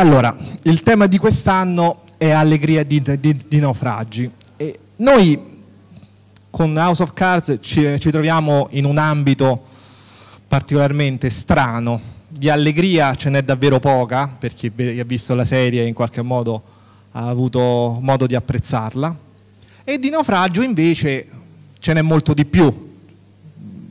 Allora, il tema di quest'anno è allegria di, di, di naufragi. E noi con House of Cards ci, ci, troviamo in un ambito particolarmente strano. Di allegria ce n'è davvero poca, per chi ha visto la serie in qualche modo ha avuto modo di apprezzarla. E di naufragio invece ce n'è molto di più,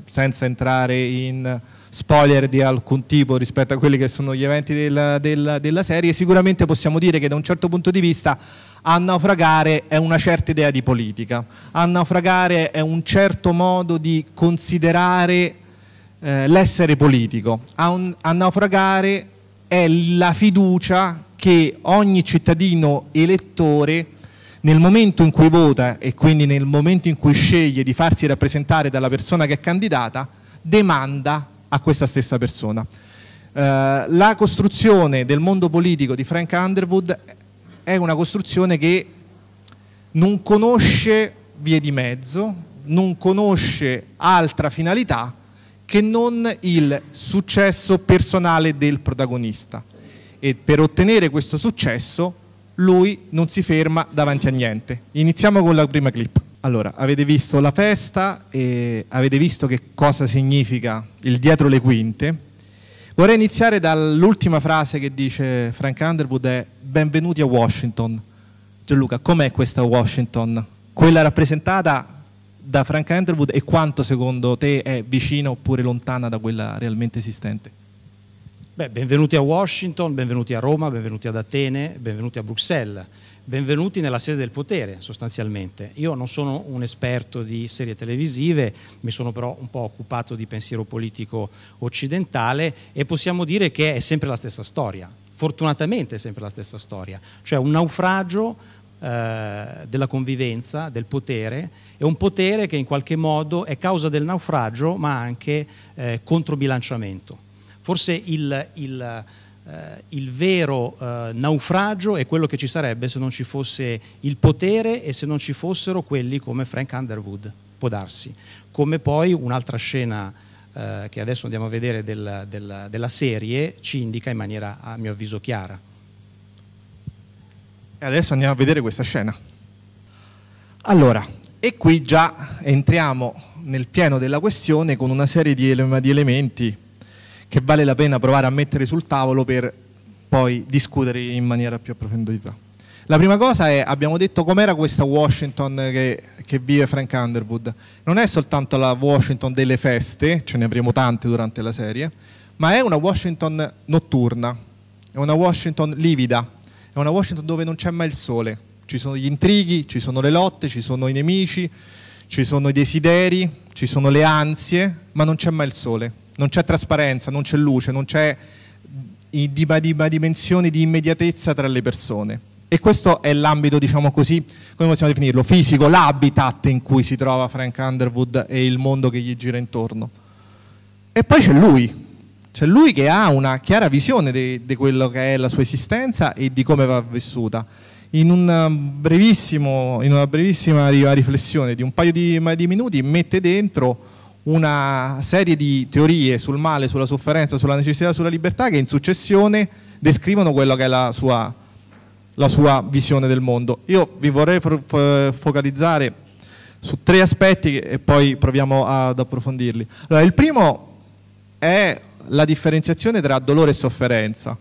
senza entrare in spoiler di alcun tipo rispetto a quelli che sono gli eventi del, del, della serie, sicuramente possiamo dire che da un certo punto di vista a naufragare è una certa idea di politica, a naufragare è un certo modo di considerare eh, l'essere politico, a, un, a naufragare è la fiducia che ogni cittadino elettore nel momento in cui vota e quindi nel momento in cui sceglie di farsi rappresentare dalla persona che è candidata, demanda a questa stessa persona. Uh, la costruzione del mondo politico di Frank Underwood è una costruzione che non conosce vie di mezzo, non conosce altra finalità che non il successo personale del protagonista e per ottenere questo successo lui non si ferma davanti a niente. Iniziamo con la prima clip. Allora, avete visto la festa e avete visto che cosa significa il dietro le quinte. Vorrei iniziare dall'ultima frase che dice Frank Underwood è benvenuti a Washington. Gianluca, com'è questa Washington? Quella rappresentata da Frank Underwood e quanto secondo te è vicina oppure lontana da quella realmente esistente? Beh, benvenuti a Washington, benvenuti a Roma, benvenuti ad Atene, benvenuti a Bruxelles, benvenuti nella sede del potere sostanzialmente. Io non sono un esperto di serie televisive, mi sono però un po' occupato di pensiero politico occidentale e possiamo dire che è sempre la stessa storia, fortunatamente è sempre la stessa storia, cioè un naufragio eh, della convivenza, del potere, è un potere che in qualche modo è causa del naufragio ma anche eh, controbilanciamento. Forse il, il, eh, il vero eh, naufragio è quello che ci sarebbe se non ci fosse il potere e se non ci fossero quelli come Frank Underwood, può darsi. Come poi un'altra scena eh, che adesso andiamo a vedere del, del, della serie ci indica in maniera a mio avviso chiara. E adesso andiamo a vedere questa scena. Allora, e qui già entriamo nel pieno della questione con una serie di, ele- di elementi che vale la pena provare a mettere sul tavolo per poi discutere in maniera più approfondita. La prima cosa è, abbiamo detto com'era questa Washington che, che, vive Frank Underwood. Non è soltanto la Washington delle feste, ce ne avremo tante durante la serie, ma è una Washington notturna, è una Washington livida, è una Washington dove non c'è mai il sole. Ci sono gli intrighi, ci sono le lotte, ci sono i nemici, ci sono i desideri, ci sono le ansie, ma non c'è mai il sole non c'è trasparenza, non c'è luce, non c'è mm, dimensione di immediatezza tra le persone. E questo è l'ambito, diciamo così, come possiamo definirlo, fisico, l'habitat in cui si trova Frank Underwood e il mondo che gli gira intorno. E poi c'è lui, c'è lui che ha una chiara visione di quello che è la sua esistenza e di come va vissuta. In, una, um, in una brevissima riflessione di un paio di, di minuti mette dentro una serie di teorie sul male, sulla sofferenza, sulla necessità, sulla libertà che in successione descrivono quella che è la sua, la sua visione del mondo. Io vi vorrei focalizzare su tre aspetti e poi proviamo ad approfondirli. Allora, il primo è la differenziazione tra dolore e sofferenza.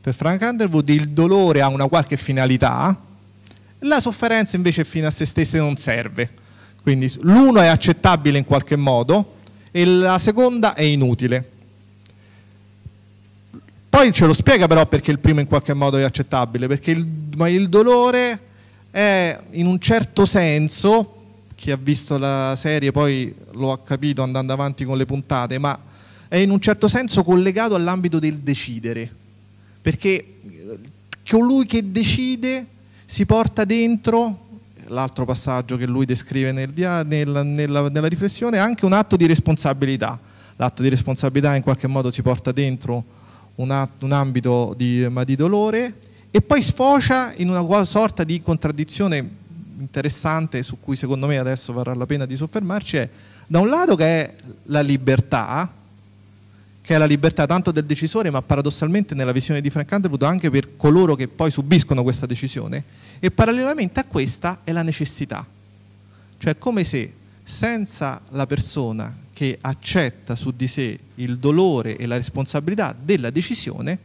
Per Frank Underwood il dolore ha una qualche finalità, la sofferenza invece fino a se stessa non serve quindi l'uno è accettabile in qualche modo e la seconda è inutile. Poi ce lo spiega però perché il primo in qualche modo è accettabile, perché il, ma il dolore è in un certo senso, chi ha visto la serie poi lo ha capito andando avanti con le puntate, ma è in un certo senso collegato all'ambito del decidere, perché eh, colui che decide si porta dentro l'altro passaggio che lui descrive nel dia, nella, nella riflessione, è anche un atto di responsabilità. L'atto di responsabilità in qualche modo si porta dentro un, atto, un ambito di, di, dolore e poi sfocia in una sorta di contraddizione interessante su cui secondo me adesso varrà la pena di soffermarci, è da un lato che è la libertà, che è la libertà tanto del decisore, ma paradossalmente nella visione di Frank Underwood anche per coloro che poi subiscono questa decisione, e parallelamente a questa è la necessità. Cioè come se senza la persona che accetta su di sé il dolore e la responsabilità della decisione,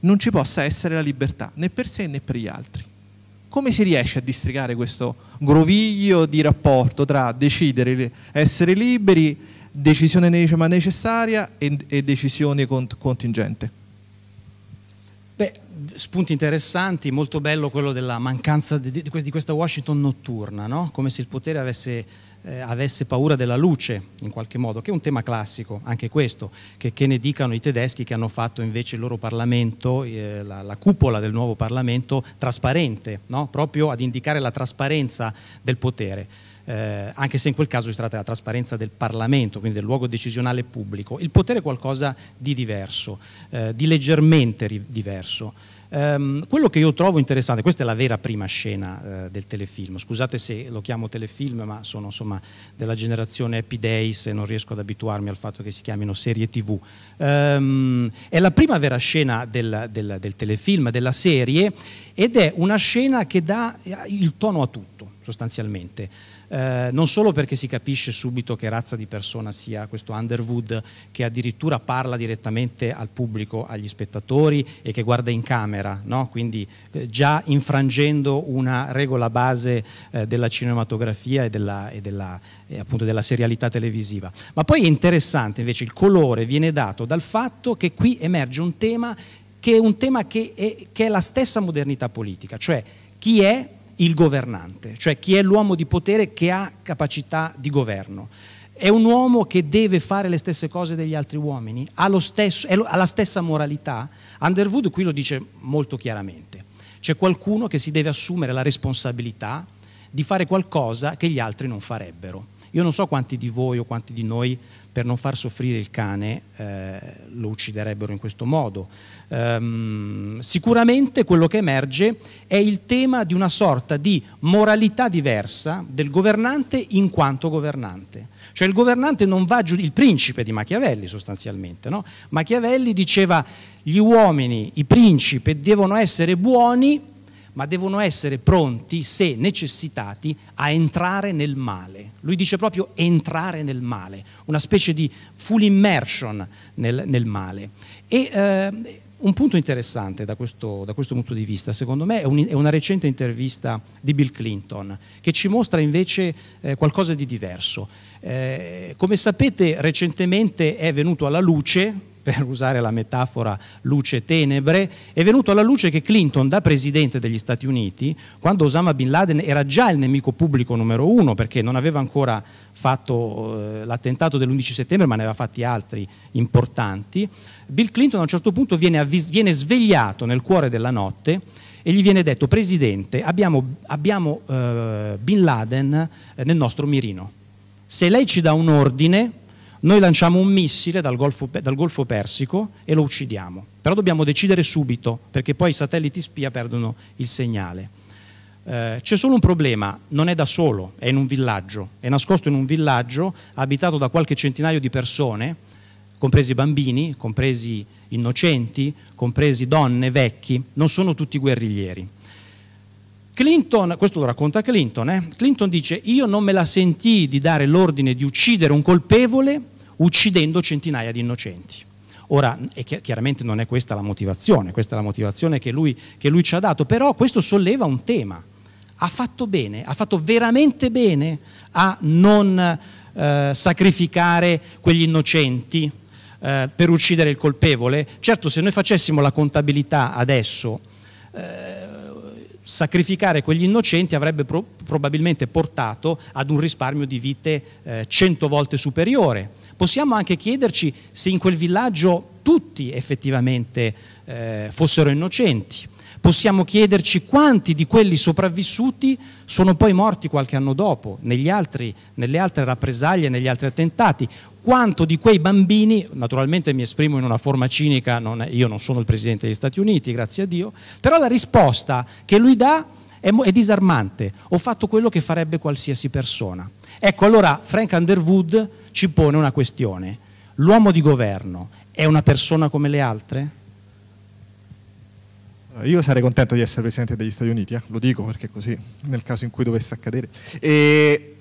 non ci possa essere la libertà, né per sé né per gli altri. Come si riesce a distrigare questo groviglio di rapporto tra decidere, essere liberi decisione necessaria e, decisione contingente. Beh, spunti interessanti, molto bello quello della mancanza di, di questa Washington notturna, no? come se il potere avesse, eh, avesse, paura della luce in qualche modo, che è un tema classico, anche questo, che, che ne dicano i tedeschi che hanno fatto invece il loro Parlamento, eh, la, la, cupola del nuovo Parlamento, trasparente, no? proprio ad indicare la trasparenza del potere eh, anche se in quel caso si tratta della trasparenza del Parlamento, quindi del luogo decisionale pubblico. Il potere è qualcosa di diverso, eh, di leggermente ri- diverso. Um, quello che io trovo interessante, questa è la vera prima scena uh, del telefilm, scusate se lo chiamo telefilm, ma sono insomma della generazione Happy Days e non riesco ad abituarmi al fatto che si chiamino serie tv. Um, ehm, è la prima vera scena del, del, del telefilm, della serie, ed è una scena che dà eh, il tono a tutto sostanzialmente. Eh, non solo perché si capisce subito che razza di persona sia questo Underwood che addirittura parla direttamente al pubblico, agli spettatori e che guarda in camera, no? quindi eh, già infrangendo una regola base eh, della cinematografia e, della, e della, eh, appunto della serialità televisiva. Ma poi è interessante invece il colore viene dato dal fatto che qui emerge un tema che è un tema che è, che è la stessa modernità politica, cioè chi è il governante, cioè chi è l'uomo di potere che ha capacità di governo. È un uomo che deve fare le stesse cose degli altri uomini, ha, stesso, ha la stessa moralità. Underwood qui lo dice molto chiaramente. C'è qualcuno che si deve assumere la responsabilità di fare qualcosa che gli altri non farebbero. Io non so quanti di voi o quanti di noi per non far soffrire il cane eh, lo ucciderebbero in questo modo. Um, sicuramente quello che emerge è il tema di una sorta di moralità diversa del governante in quanto governante. Cioè il governante non va giù, il principe di Machiavelli sostanzialmente. No? Machiavelli diceva gli uomini, i principi devono essere buoni ma devono essere pronti, se necessitati, a entrare nel male. Lui dice proprio entrare nel male, una specie di full immersion nel, nel male. E eh, un punto interessante da questo, da questo, punto di vista, secondo me, è, un, è, una recente intervista di Bill Clinton che ci mostra invece eh, qualcosa di diverso. Eh, come sapete, recentemente è venuto alla luce per usare la metafora luce-tenebre, è venuto alla luce che Clinton, da presidente degli Stati Uniti, quando Osama Bin Laden era già il nemico pubblico numero uno, perché non aveva ancora fatto eh, l'attentato dell'11 settembre, ma ne aveva fatti altri importanti, Bill Clinton a un certo punto viene, avvis- viene svegliato nel cuore della notte e gli viene detto, Presidente, abbiamo, abbiamo eh, Bin Laden eh, nel nostro mirino. Se lei ci dà un ordine, noi lanciamo un missile dal Golfo, dal Golfo Persico e lo uccidiamo. Però dobbiamo decidere subito, perché poi i satelliti spia perdono il segnale. Eh, c'è solo un problema, non è da solo, è in un villaggio, è nascosto in un villaggio abitato da qualche centinaio di persone, compresi bambini, compresi innocenti, compresi donne, vecchi, non sono tutti guerriglieri. Clinton, questo lo racconta Clinton, eh? Clinton dice io non me la sentii di dare l'ordine di uccidere un colpevole uccidendo centinaia di innocenti. Ora, chiaramente non è questa la motivazione, questa è la motivazione che lui, che lui ci ha dato, però questo solleva un tema. Ha fatto bene, ha fatto veramente bene a non eh, sacrificare quegli innocenti eh, per uccidere il colpevole. Certo, se noi facessimo la contabilità adesso, eh, sacrificare quegli innocenti avrebbe pro- probabilmente portato ad un risparmio di vite eh, cento volte superiore possiamo anche chiederci se in quel villaggio tutti effettivamente eh, fossero innocenti. Possiamo chiederci quanti di quelli sopravvissuti sono poi morti qualche anno dopo, altri, nelle altre rappresaglie, negli altri attentati. Quanto di quei bambini, naturalmente mi esprimo in una forma cinica, non è, io non sono il Presidente degli Stati Uniti, grazie a Dio, però la risposta che lui dà è, è disarmante. Ho fatto quello che farebbe qualsiasi persona. Ecco allora Frank Underwood ci pone una questione. L'uomo di governo è una persona come le altre? Io sarei contento di essere Presidente degli Stati Uniti, eh? lo dico perché così nel caso in cui dovesse accadere. E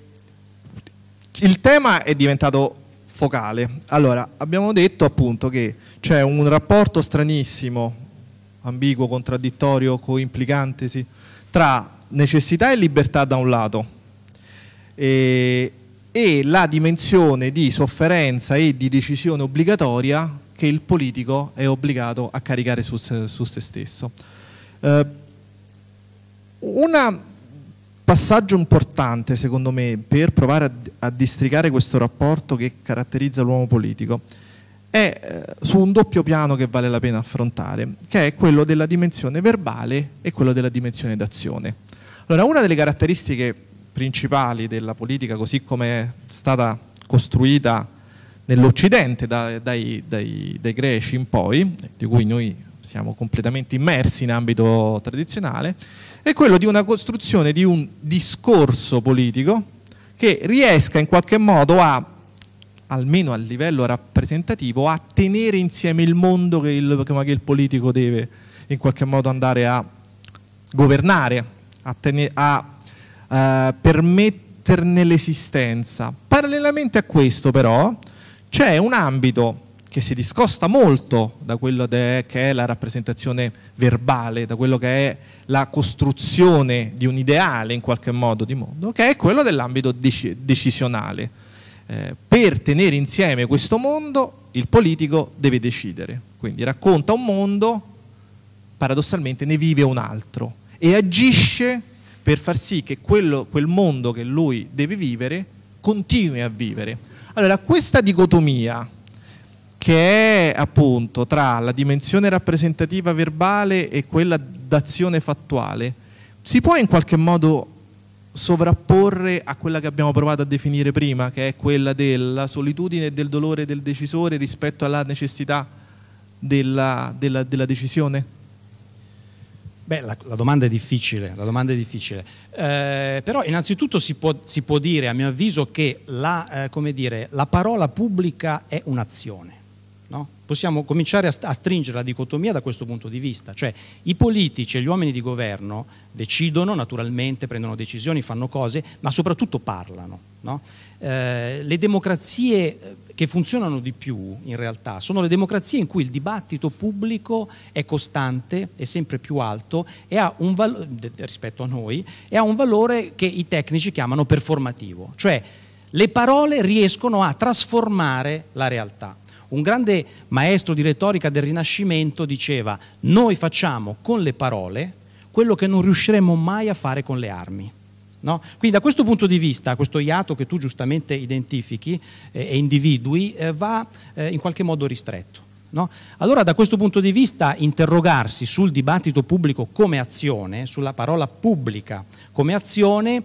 il tema è diventato focale. Allora, abbiamo detto appunto che c'è un rapporto stranissimo, ambiguo, contraddittorio, coimplicantesi, tra necessità e libertà da un lato e, e la dimensione di sofferenza e di decisione obbligatoria che il politico è obbligato a caricare su se, su se stesso. Eh, un passaggio importante, secondo me, per provare a, a districare questo rapporto che caratterizza l'uomo politico è eh, su un doppio piano che vale la pena affrontare, che è quello della dimensione verbale e quello della dimensione d'azione. Allora, una delle caratteristiche principali della politica così come è stata costruita nell'Occidente dai, dai, dai, dai greci in poi, di cui noi siamo completamente immersi in ambito tradizionale, è quello di una costruzione di un discorso politico che riesca in qualche modo a, almeno a livello rappresentativo, a tenere insieme il mondo che il, che il politico deve in qualche modo andare a governare, a, tenere, a eh, permetterne l'esistenza. Parallelamente a questo però c'è un ambito che si discosta molto da quello che è la rappresentazione verbale, da quello che è la costruzione di un ideale in qualche modo di mondo, che è quello dell'ambito decisionale. Eh, per tenere insieme questo mondo il politico deve decidere, quindi racconta un mondo, paradossalmente ne vive un altro e agisce per far sì che quello, quel mondo che lui deve vivere continui a vivere. Allora, questa dicotomia che è appunto tra la dimensione rappresentativa verbale e quella d'azione fattuale, si può in qualche modo sovrapporre a quella che abbiamo provato a definire prima, che è quella della solitudine e del dolore del decisore rispetto alla necessità della, della, della decisione? Beh, la, la, domanda è difficile, domanda è difficile. Eh, però innanzitutto si può, si può, dire, a mio avviso, che la, eh, dire, la parola pubblica è un'azione. No? Possiamo cominciare a, stringere la dicotomia da questo punto di vista, cioè i politici e gli uomini di governo decidono naturalmente, prendono decisioni, fanno cose, ma soprattutto parlano. No? Eh, le democrazie eh, che funzionano di più in realtà sono le democrazie in cui il dibattito pubblico è costante, è sempre più alto e ha un valo- rispetto a noi e ha un valore che i tecnici chiamano performativo, cioè le parole riescono a trasformare la realtà. Un grande maestro di retorica del Rinascimento diceva noi facciamo con le parole quello che non riusciremo mai a fare con le armi. No? Quindi da questo punto di vista, questo iato che tu giustamente identifichi eh, e individui eh, va eh, in qualche modo ristretto. No? Allora da questo punto di vista interrogarsi sul dibattito pubblico come azione, sulla parola pubblica come azione,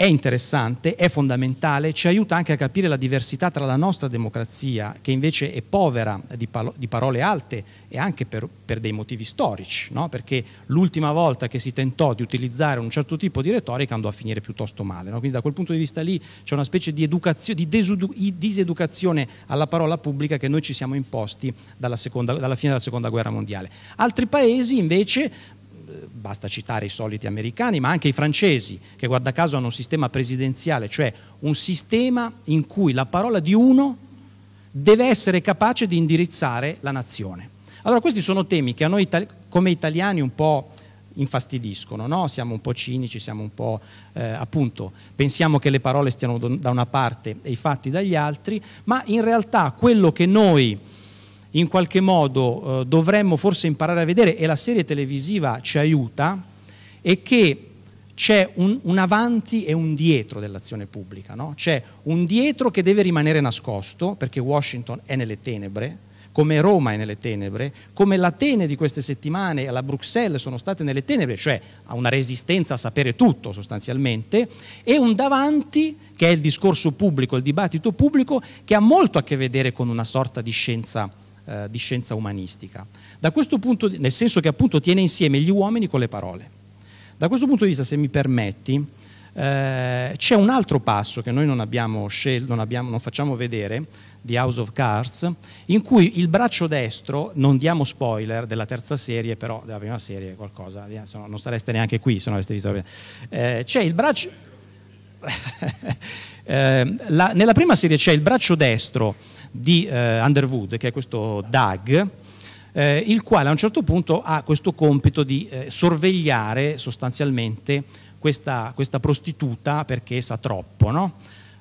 è interessante, è fondamentale, ci aiuta anche a capire la diversità tra la nostra democrazia, che invece è povera di, palo- di parole alte e anche per, per dei motivi storici, no? perché l'ultima volta che si tentò di utilizzare un certo tipo di retorica andò a finire piuttosto male. No? Quindi da quel punto di vista lì c'è una specie di, di desudu- diseducazione alla parola pubblica che noi ci siamo imposti dalla, seconda, dalla fine della Seconda Guerra Mondiale. Altri paesi invece basta citare i soliti americani, ma anche i francesi, che guarda caso hanno un sistema presidenziale, cioè un sistema in cui la parola di uno deve essere capace di indirizzare la nazione. Allora questi sono temi che a noi come italiani un po' infastidiscono, no? siamo un po' cinici, siamo un po' eh, appunto, pensiamo che le parole stiano da una parte e i fatti dagli altri, ma in realtà quello che noi in qualche modo eh, dovremmo forse imparare a vedere, e la serie televisiva ci aiuta, è che c'è un, un avanti e un dietro dell'azione pubblica. No? C'è un dietro che deve rimanere nascosto, perché Washington è nelle tenebre, come Roma è nelle tenebre, come l'Atene di queste settimane e la Bruxelles sono state nelle tenebre, cioè ha una resistenza a sapere tutto sostanzialmente, e un davanti che è il discorso pubblico, il dibattito pubblico, che ha molto a che vedere con una sorta di scienza eh, di scienza umanistica. Da questo punto, nel senso che appunto tiene insieme gli uomini con le parole. Da questo punto di vista, se mi permetti, eh, c'è un altro passo che noi non, abbiamo scel- non, abbiamo, non facciamo vedere di House of Cards, in cui il braccio destro, non diamo spoiler della terza serie, però della prima serie qualcosa, eh, non sareste neanche qui se non aveste visto. la prima. Eh, c'è il braccio... eh, la, nella prima serie c'è il braccio destro di eh, Underwood, che è questo DAG, eh, il quale a un certo punto ha questo compito di eh, sorvegliare sostanzialmente questa, questa, prostituta perché sa troppo, no?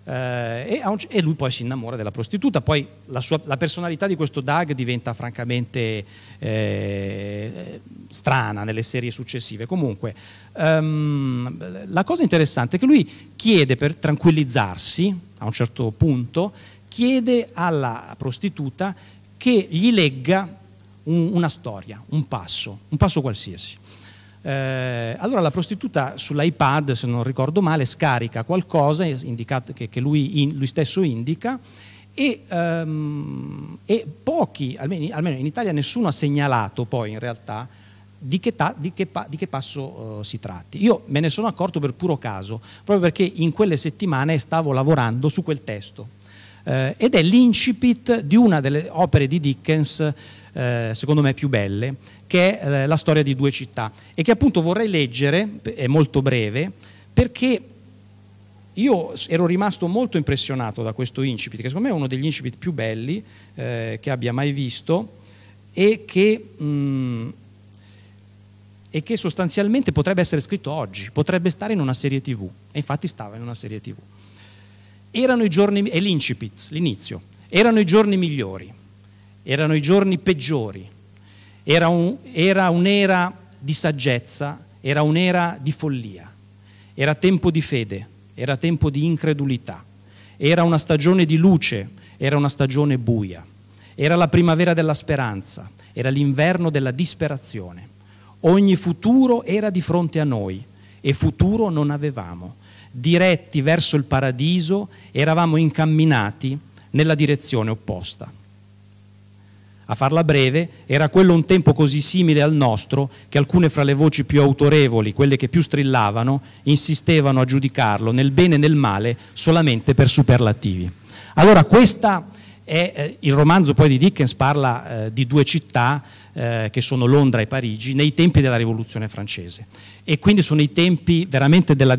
Eh, e, e, lui poi si innamora della prostituta, poi la, sua, la personalità di questo Doug diventa francamente eh, strana nelle serie successive. Comunque, um, la cosa interessante è che lui chiede per tranquillizzarsi a un certo punto chiede alla prostituta che gli legga un, una storia, un passo, un passo qualsiasi. Eh, allora la prostituta sull'iPad, se non ricordo male, scarica qualcosa che, che lui, in, lui, stesso indica e, um, e pochi, almeno, almeno in Italia nessuno ha segnalato poi in realtà di che, ta, di, che di che, passo uh, si tratti. Io me ne sono accorto per puro caso, proprio perché in quelle settimane stavo lavorando su quel testo eh, ed è l'incipit di una delle opere di Dickens, eh, secondo me più belle, che è eh, La storia di due città e che appunto vorrei leggere, è molto breve, perché io ero rimasto molto impressionato da questo incipit, che secondo me è uno degli incipit più belli eh, che abbia mai visto e che... Mh, mm, e che sostanzialmente potrebbe essere scritto oggi, potrebbe stare in una serie tv, e infatti stava in una serie tv. Erano i giorni, è l'incipit, l'inizio, erano i giorni migliori, erano i giorni peggiori, era, un, era un'era di saggezza, era un'era di follia, era tempo di fede, era tempo di incredulità, era una stagione di luce, era una stagione buia, era la primavera della speranza, era l'inverno della disperazione. Ogni futuro era di fronte a noi e futuro non avevamo diretti verso il paradiso, eravamo incamminati nella direzione opposta. A farla breve, era quello un tempo così simile al nostro che alcune fra le voci più autorevoli, quelle che più strillavano, insistevano a giudicarlo nel bene e nel male solamente per superlativi. Allora questa e, eh, il romanzo poi di Dickens parla eh, di due città eh, che sono Londra e Parigi nei tempi della rivoluzione francese e quindi sono i tempi veramente della,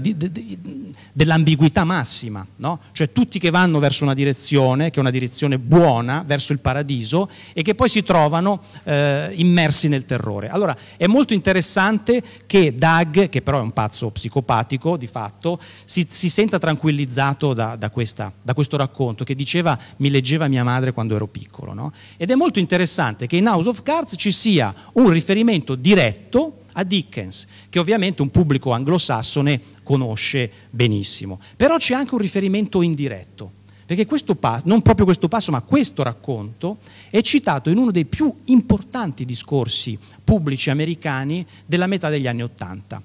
dell'ambiguità massima, no? cioè tutti che vanno verso una direzione, che è una direzione buona, verso il paradiso, e che poi si trovano eh, immersi nel terrore. Allora è molto interessante che Doug, che però è un pazzo psicopatico di fatto, si, si senta tranquillizzato da, da, questa, da, questo racconto che diceva mi leggeva mia madre quando ero piccolo. No? Ed è molto interessante che in House of Cards ci sia un riferimento diretto a Dickens, che ovviamente un pubblico anglosassone conosce benissimo. Però c'è anche un riferimento indiretto, perché questo passo, non proprio questo passo, ma questo racconto è citato in uno dei più importanti discorsi pubblici americani della metà degli anni Ottanta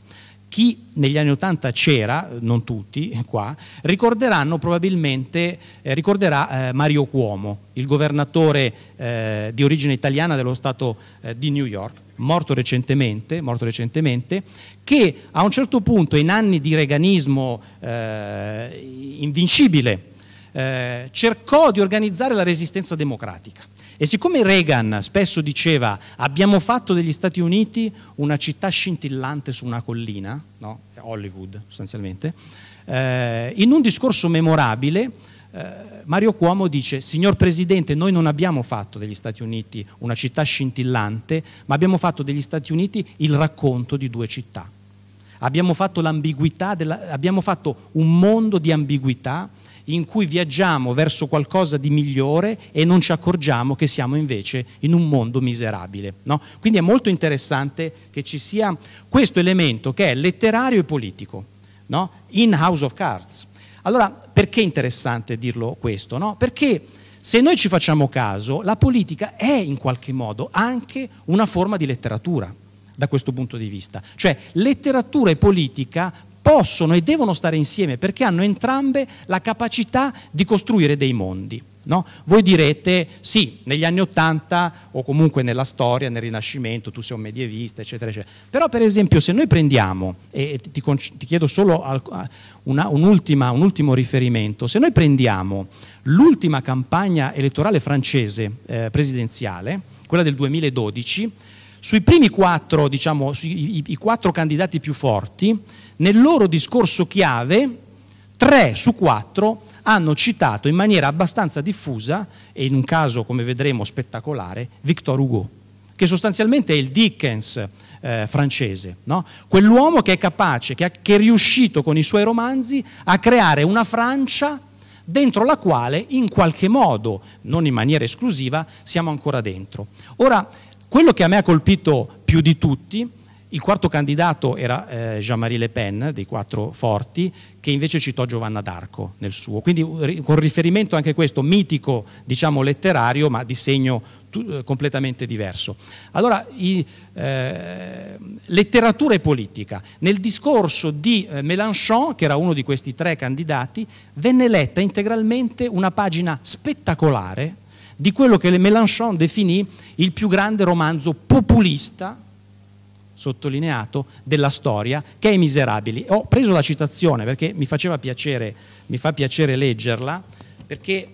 chi negli anni Ottanta c'era, non tutti qua, ricorderanno probabilmente, eh, ricorderà eh, Mario Cuomo, il governatore eh, di origine italiana dello Stato eh, di New York, morto recentemente, morto recentemente, che a un certo punto in anni di reganismo eh, invincibile eh, cercò di organizzare la resistenza democratica e siccome Reagan spesso diceva abbiamo fatto degli Stati Uniti una città scintillante su una collina, no? Hollywood sostanzialmente, eh, in un discorso memorabile eh, Mario Cuomo dice signor Presidente noi non abbiamo fatto degli Stati Uniti una città scintillante, ma abbiamo fatto degli Stati Uniti il racconto di due città. Abbiamo fatto, della, abbiamo fatto un mondo di ambiguità in cui viaggiamo verso qualcosa di migliore e non ci accorgiamo che siamo invece in un mondo miserabile. No? Quindi è molto interessante che ci sia questo elemento che è letterario e politico, no? in House of Cards. Allora, perché è interessante dirlo questo? No? Perché se noi ci facciamo caso, la politica è in qualche modo anche una forma di letteratura da questo punto di vista. Cioè letteratura e politica possono e devono stare insieme perché hanno entrambe la capacità di costruire dei mondi. No? Voi direte sì, negli anni Ottanta o comunque nella storia, nel Rinascimento, tu sei un medievista, eccetera, eccetera. Però per esempio se noi prendiamo, e ti, ti chiedo solo una, un, un ultimo riferimento, se noi prendiamo l'ultima campagna elettorale francese eh, presidenziale, quella del 2012, sui primi quattro, diciamo, sui, i, i quattro candidati più forti, nel loro discorso chiave, tre su quattro hanno citato in maniera abbastanza diffusa e in un caso, come vedremo, spettacolare, Victor Hugo, che sostanzialmente è il Dickens eh, francese, no? quell'uomo che è capace, che, ha, che è riuscito con i suoi romanzi a creare una Francia dentro la quale in qualche modo, non in maniera esclusiva, siamo ancora dentro. Ora, quello che a me ha colpito più di tutti il quarto candidato era eh, Jean-Marie Le Pen, dei quattro forti, che invece citò Giovanna d'Arco nel suo. Quindi con riferimento anche a questo mitico, diciamo letterario, ma di segno eh, completamente diverso. Allora, i, eh, letteratura e politica. Nel discorso di eh, Mélenchon, che era uno di questi tre candidati, venne letta integralmente una pagina spettacolare di quello che Mélenchon definì il più grande romanzo populista sottolineato, della storia, che è I Miserabili. Ho preso la citazione perché mi faceva piacere, mi fa piacere leggerla, perché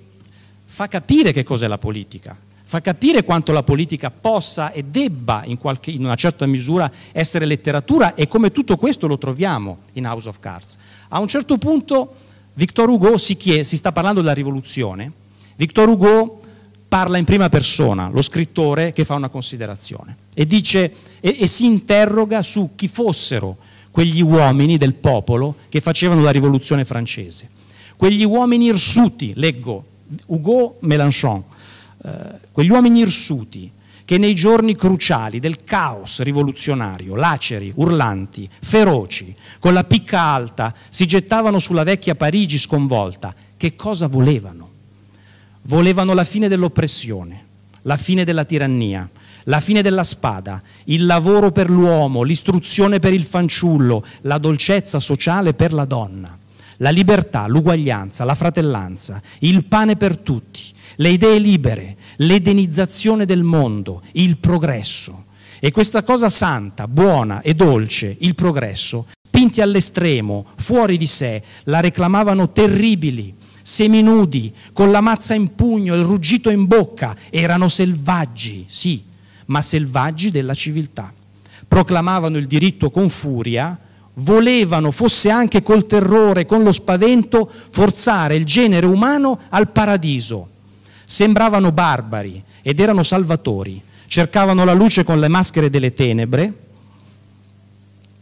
fa capire che cos'è la politica, fa capire quanto la politica possa e debba in, qualche, in, una certa misura essere letteratura e come tutto questo lo troviamo in House of Cards. A un certo punto Victor Hugo si, chiede, si sta parlando della rivoluzione, Victor Hugo parla in prima persona, lo scrittore che fa una considerazione e, dice, e, e si interroga su chi fossero quegli uomini del popolo che facevano la rivoluzione francese. Quegli uomini irsuti, leggo Hugo Mélenchon, eh, quegli uomini irsuti che nei giorni cruciali del caos rivoluzionario, laceri, urlanti, feroci, con la picca alta, si gettavano sulla vecchia Parigi sconvolta, che cosa volevano? volevano la fine dell'oppressione, la fine della tirannia, la fine della spada, il lavoro per l'uomo, l'istruzione per il fanciullo, la dolcezza sociale per la donna, la libertà, l'uguaglianza, la fratellanza, il pane per tutti, le idee libere, l'edenizzazione del mondo, il progresso. E questa cosa santa, buona e dolce, il progresso, spinti all'estremo, fuori di sé, la reclamavano terribili seminudi, con la mazza in pugno, il ruggito in bocca, erano selvaggi, sì, ma selvaggi della civiltà. Proclamavano il diritto con furia, volevano, fosse anche col terrore, con lo spavento, forzare il genere umano al paradiso. Sembravano barbari ed erano salvatori, cercavano la luce con le maschere delle tenebre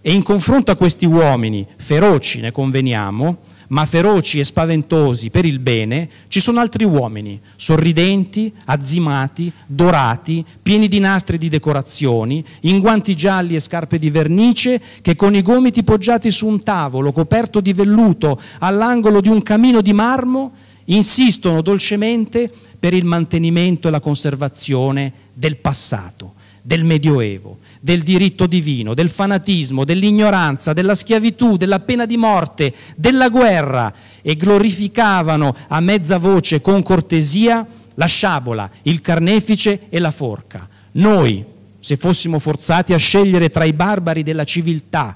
e in confronto a questi uomini, feroci ne conveniamo, ma feroci e spaventosi per il bene, ci sono altri uomini, sorridenti, azzimati, dorati, pieni di nastri di decorazioni, in guanti gialli e scarpe di vernice, che con i gomiti poggiati su un tavolo coperto di velluto all'angolo di un camino di marmo, insistono dolcemente per il mantenimento e la conservazione del passato, del Medioevo, del diritto divino, del fanatismo, dell'ignoranza, della schiavitù, della pena di morte, della guerra e glorificavano a mezza voce con cortesia la sciabola, il carnefice e la forca. Noi, se fossimo forzati a scegliere tra i barbari della civiltà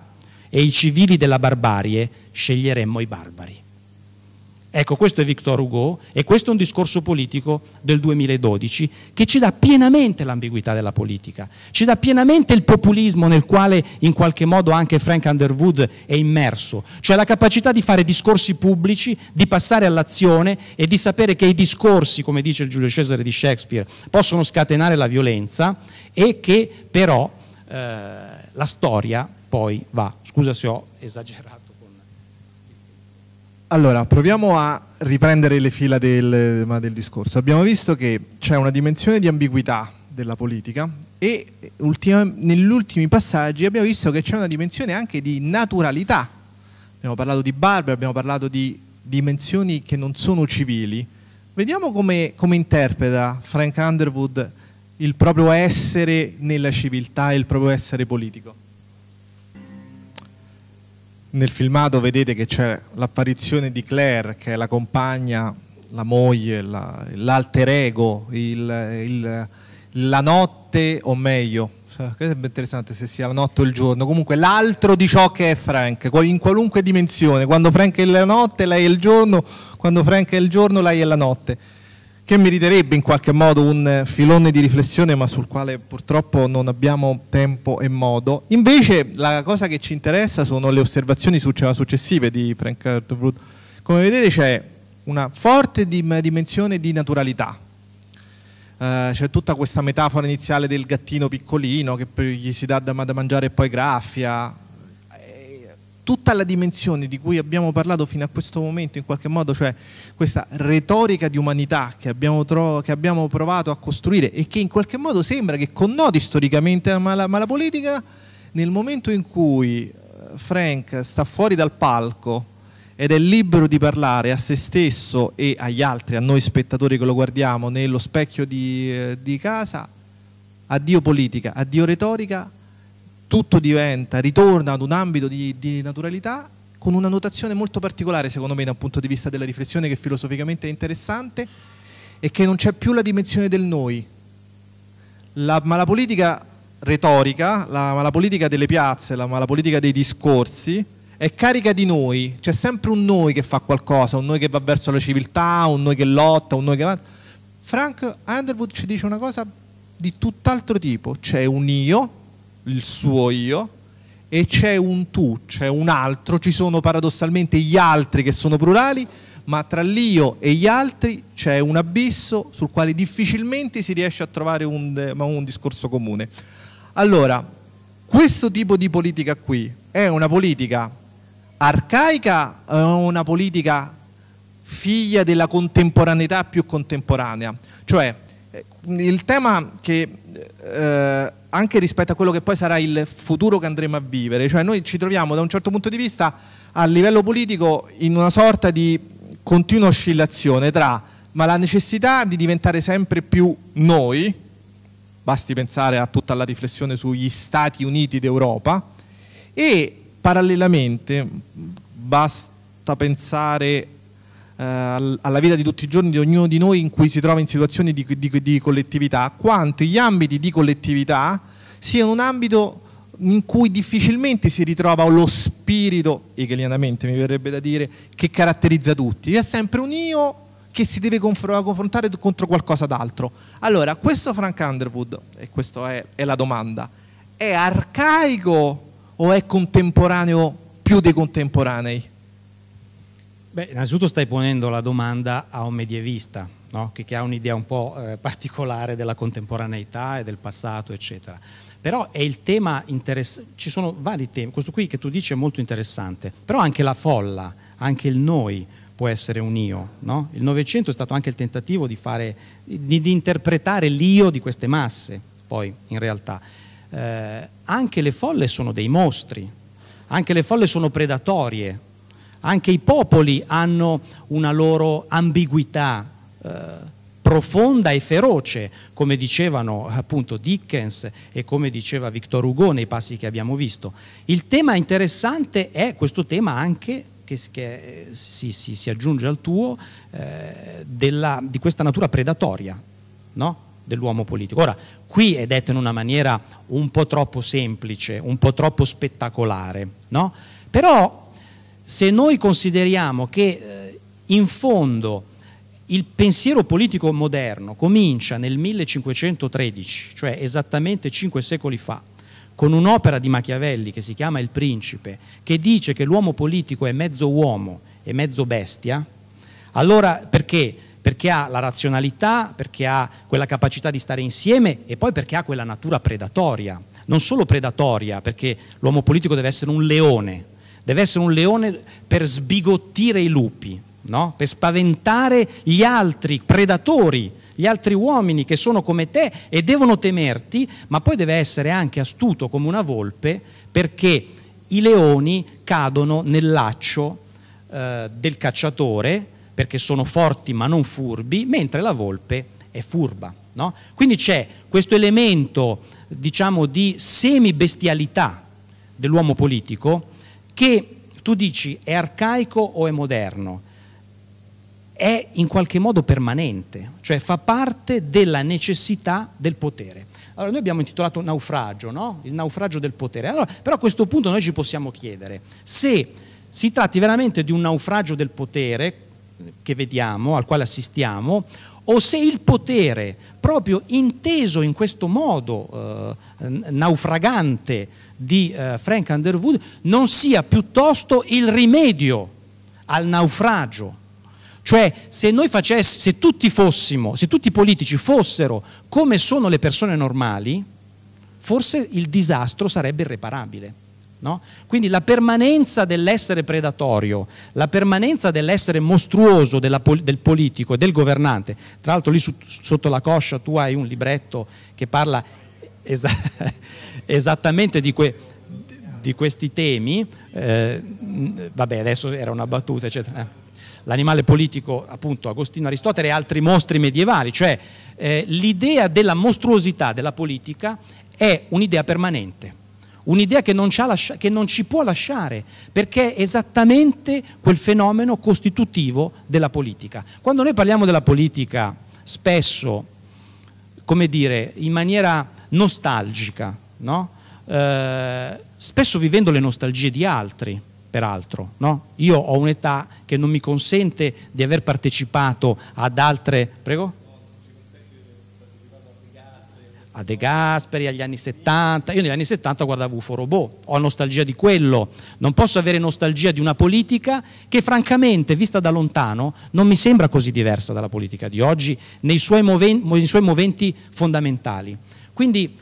e i civili della barbarie, sceglieremmo i barbari. Ecco, questo è Victor Hugo e questo è un discorso politico del 2012 che ci dà pienamente l'ambiguità della politica, ci dà pienamente il populismo nel quale in qualche modo anche Frank Underwood è immerso, cioè la capacità di fare discorsi pubblici, di passare all'azione e di sapere che i discorsi, come dice il Giulio Cesare di Shakespeare, possono scatenare la violenza e che però eh, la storia poi va, scusa se ho esagerato. Allora, proviamo a riprendere le fila del, del discorso. Abbiamo visto che c'è una dimensione di ambiguità della politica e ultima, negli ultimi passaggi abbiamo visto che c'è una dimensione anche di naturalità. Abbiamo parlato di barbe, abbiamo parlato di dimensioni che non sono civili. Vediamo come, come interpreta Frank Underwood il proprio essere nella civiltà e il proprio essere politico. Nel filmato vedete che c'è l'apparizione di Claire, che è la compagna, la moglie, la, l'alter ego, il, il, la notte, o meglio, che sarebbe interessante se sia la notte o il giorno, comunque l'altro di ciò che è Frank, in qualunque dimensione, quando Frank è la notte, lei è il giorno, quando Frank è il giorno, lei è la notte che meriterebbe in qualche modo un eh, filone di riflessione ma sul quale purtroppo non abbiamo tempo e modo. Invece la cosa che ci interessa sono le osservazioni cioè, successive di Frank Hurtwood. Come vedete c'è una forte dimensione di naturalità. Eh, c'è tutta questa metafora iniziale del gattino piccolino che gli si dà da mangiare e poi graffia, tutta la dimensione di cui abbiamo parlato fino a questo momento, in qualche modo, cioè questa retorica di umanità che abbiamo, che abbiamo provato a costruire e che in qualche modo sembra che connoti storicamente la, ma la politica, nel momento in cui eh, Frank sta fuori dal palco ed è libero di parlare a se stesso e agli altri, a noi spettatori che lo guardiamo nello specchio di, eh, di casa, addio politica, addio retorica, tutto diventa, ritorna ad un ambito di, di naturalità con una notazione molto particolare secondo me da un punto di vista della riflessione che filosoficamente è interessante e che non c'è più la dimensione del noi. La, ma la politica retorica, la, ma la politica delle piazze, la, ma la politica dei discorsi è carica di noi, c'è sempre un noi che fa qualcosa, un noi che va verso la civiltà, un noi che lotta, un noi che va... Frank Underwood ci dice una cosa di tutt'altro tipo, c'è un io il suo io e c'è un tu, c'è un altro, ci sono paradossalmente gli altri che sono plurali, ma tra l'io e gli altri c'è un abisso sul quale difficilmente si riesce a trovare un, eh, un discorso comune. Allora, questo tipo di politica qui è una politica arcaica o è una politica figlia della contemporaneità più contemporanea? Cioè, eh, il tema che eh, anche rispetto a quello che poi sarà il futuro che andremo a vivere. Cioè noi ci troviamo da un certo punto di vista a livello politico in una sorta di continua oscillazione tra ma la necessità di diventare sempre più noi, basti pensare a tutta la riflessione sugli Stati Uniti d'Europa, e parallelamente basta pensare eh, alla vita di tutti i giorni di ognuno di noi in cui si trova in situazioni di, di, di collettività, quanto gli ambiti di collettività siano un ambito in cui difficilmente si ritrova lo spirito, hegelianamente mi verrebbe da dire, che caratterizza tutti. C'è sempre un io che si deve confrontare contro qualcosa d'altro. Allora, questo Frank Underwood, e questa è, è la domanda, è arcaico o è contemporaneo più dei contemporanei? Beh, innanzitutto stai ponendo la domanda a un medievista, no? che, che, ha un'idea un po' eh, particolare della contemporaneità e del passato, eccetera. Però è il tema interessante, ci sono vari temi, questo qui che tu dici è molto interessante, però anche la folla, anche il noi può essere un io. No? Il Novecento è stato anche il tentativo di, fare, di, di interpretare l'io di queste masse, poi in realtà. Eh, anche le folle sono dei mostri, anche le folle sono predatorie, anche i popoli hanno una loro ambiguità eh, profonda e feroce, come dicevano appunto Dickens e come diceva Victor Hugo nei passi che abbiamo visto. Il tema interessante è questo tema anche che, che eh, si, si, si, aggiunge al tuo eh, della, di questa natura predatoria, no? dell'uomo politico. Ora, qui è detto in una maniera un po' troppo semplice, un po' troppo spettacolare, no? però se noi consideriamo che eh, in fondo il pensiero politico moderno comincia nel 1513, cioè esattamente cinque secoli fa, con un'opera di Machiavelli che si chiama Il Principe, che dice che l'uomo politico è mezzo uomo e mezzo bestia, allora perché? Perché ha la razionalità, perché ha quella capacità di stare insieme e poi perché ha quella natura predatoria. Non solo predatoria, perché l'uomo politico deve essere un leone, Deve essere un leone per sbigottire i lupi, no? per spaventare gli altri predatori, gli altri uomini che sono come te e devono temerti, ma poi deve essere anche astuto come una volpe perché i leoni cadono nel laccio eh, del cacciatore perché sono forti ma non furbi, mentre la volpe è furba. No? Quindi c'è questo elemento diciamo, di semi-bestialità dell'uomo politico che tu dici è arcaico o è moderno, è in qualche modo permanente, cioè fa parte della necessità del potere. Allora noi abbiamo intitolato naufragio, no? il naufragio del potere. Allora, però a questo punto noi ci possiamo chiedere se si tratti veramente di un naufragio del potere che vediamo, al quale assistiamo, o se il potere, proprio inteso in questo modo eh, naufragante di eh, Frank Underwood, non sia piuttosto il rimedio al naufragio. Cioè, se noi facessimo, se tutti fossimo, se tutti i politici fossero come sono le persone normali, forse il disastro sarebbe irreparabile. No? Quindi la permanenza dell'essere predatorio, la permanenza dell'essere mostruoso della, del politico e del governante, tra l'altro lì su, sotto la coscia tu hai un libretto che parla es esattamente di, que di, questi temi, eh, vabbè adesso era una battuta eccetera eh. l'animale politico, appunto Agostino Aristotele e altri mostri medievali, cioè eh, l'idea della mostruosità della politica è un'idea permanente un'idea che, che non ci può lasciare, perché è esattamente quel fenomeno costitutivo della politica. Quando noi parliamo della politica, spesso, come dire, in maniera nostalgica, no? eh, spesso vivendo le nostalgie di altri, peraltro. No? Io ho un'età che non mi consente di aver partecipato ad altre... Prego? a De Gasperi, agli anni 70. Io negli anni 70 guardavo UFO Robot, ho nostalgia di quello. Non posso avere nostalgia di una politica che francamente, vista da lontano, non mi sembra così diversa dalla politica di oggi nei suoi, moventi, nei suoi moventi fondamentali. Quindi,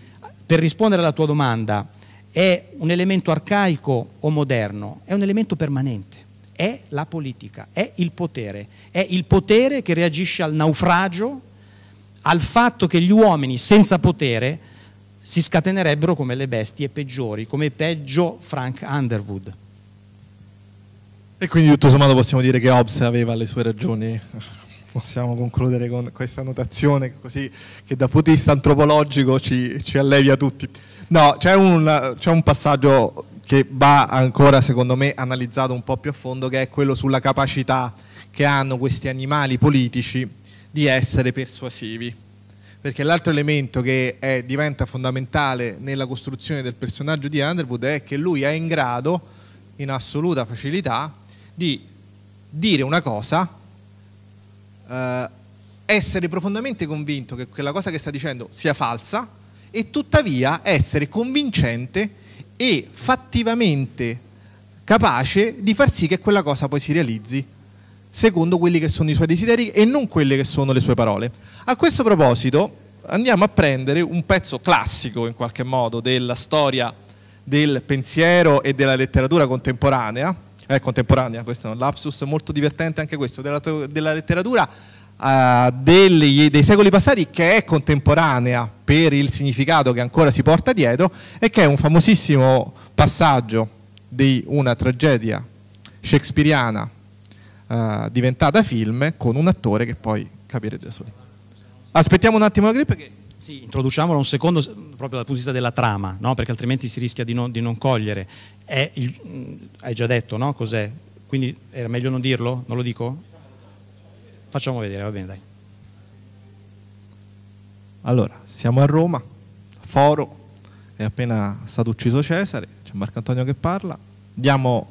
per rispondere alla tua domanda, è un elemento arcaico o moderno? È un elemento permanente. È la politica, è il potere, è il potere che reagisce al naufragio al fatto che gli uomini senza potere si scatenerebbero come le bestie peggiori, come peggio Frank Underwood. E quindi tutto sommato possiamo dire che Hobbes aveva le sue ragioni. Possiamo concludere con questa notazione così che dal punto di vista antropologico ci, ci allevia tutti. No, c'è un, un passaggio che va ancora secondo me analizzato un po' più a fondo che è quello sulla capacità che hanno questi animali politici di essere persuasivi. Perché l'altro elemento che è, diventa fondamentale nella costruzione del personaggio di Underwood è che lui è in grado, in assoluta facilità, di dire una cosa, eh, essere profondamente convinto che quella cosa che sta dicendo sia falsa e tuttavia essere convincente e fattivamente capace di far sì che quella cosa poi si realizzi secondo quelli che sono i suoi desideri e non quelle che sono le sue parole. A questo proposito andiamo a prendere un pezzo classico in qualche modo della storia del pensiero e della letteratura contemporanea, eh, contemporanea, questo è un lapsus molto divertente anche questo, della, della letteratura eh, degli, dei secoli passati che è contemporanea per il significato che ancora si porta dietro e che è un famosissimo passaggio di una tragedia shakespeariana eh, diventata film con un attore che poi capirete da soli. Aspettiamo un attimo la grip perché... Sì, introduciamola un secondo proprio dal punto di vista della trama, no? perché altrimenti si rischia di non, di non cogliere. Il, mm, hai già detto no? cos'è, quindi era meglio non dirlo? Non lo dico? Facciamo vedere, va bene dai. Allora, siamo a Roma, Foro, è appena stato ucciso Cesare, c'è Marco Antonio che parla. Diamo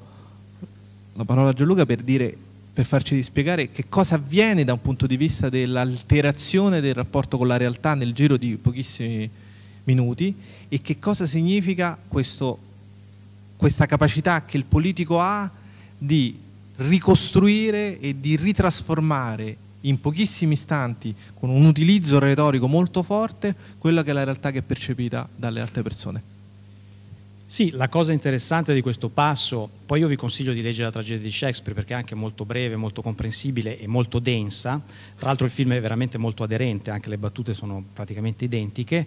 la parola a Gianluca per dire per farci spiegare che cosa avviene da un punto di vista dell'alterazione del rapporto con la realtà nel giro di pochissimi minuti e che cosa significa questo, questa capacità che il politico ha di ricostruire e di ritrasformare in pochissimi istanti, con un utilizzo retorico molto forte, quella che è la realtà che è percepita dalle altre persone. Sì, la cosa interessante di questo passo, poi io vi consiglio di leggere la tragedia di Shakespeare perché è anche molto breve, molto comprensibile e molto densa, tra l'altro il film è veramente molto aderente, anche le battute sono praticamente identiche.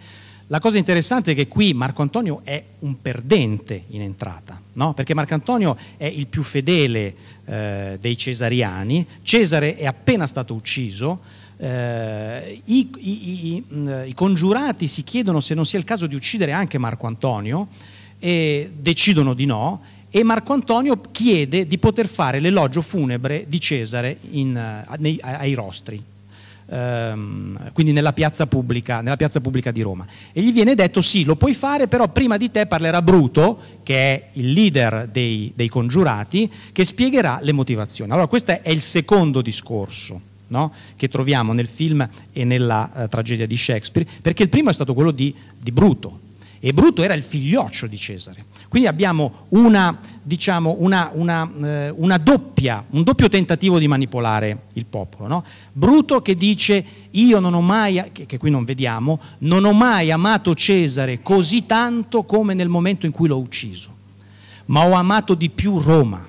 La cosa interessante è che qui Marco Antonio è un perdente in entrata, no? perché Marco Antonio è il più fedele eh, dei cesariani, Cesare è appena stato ucciso, eh, i, i, i, i congiurati si chiedono se non sia il caso di uccidere anche Marco Antonio, decidono di no e Marco Antonio chiede di poter fare l'elogio funebre di Cesare in, eh, nei, ai rostri, ehm, quindi nella piazza, pubblica, nella piazza, pubblica, di Roma. E gli viene detto sì, lo puoi fare, però prima di te parlerà Bruto, che è il leader dei, dei congiurati, che spiegherà le motivazioni. Allora questo è il secondo discorso. No? che troviamo nel film e nella uh, tragedia di Shakespeare, perché il primo è stato quello di, di Bruto, e Bruto era il figlioccio di Cesare. Quindi abbiamo una, diciamo, una, una, eh, una doppia, un doppio tentativo di manipolare il popolo. No? Bruto che dice io non ho mai, che, che qui non vediamo, non ho mai amato Cesare così tanto come nel momento in cui l'ho ucciso, ma ho amato di più Roma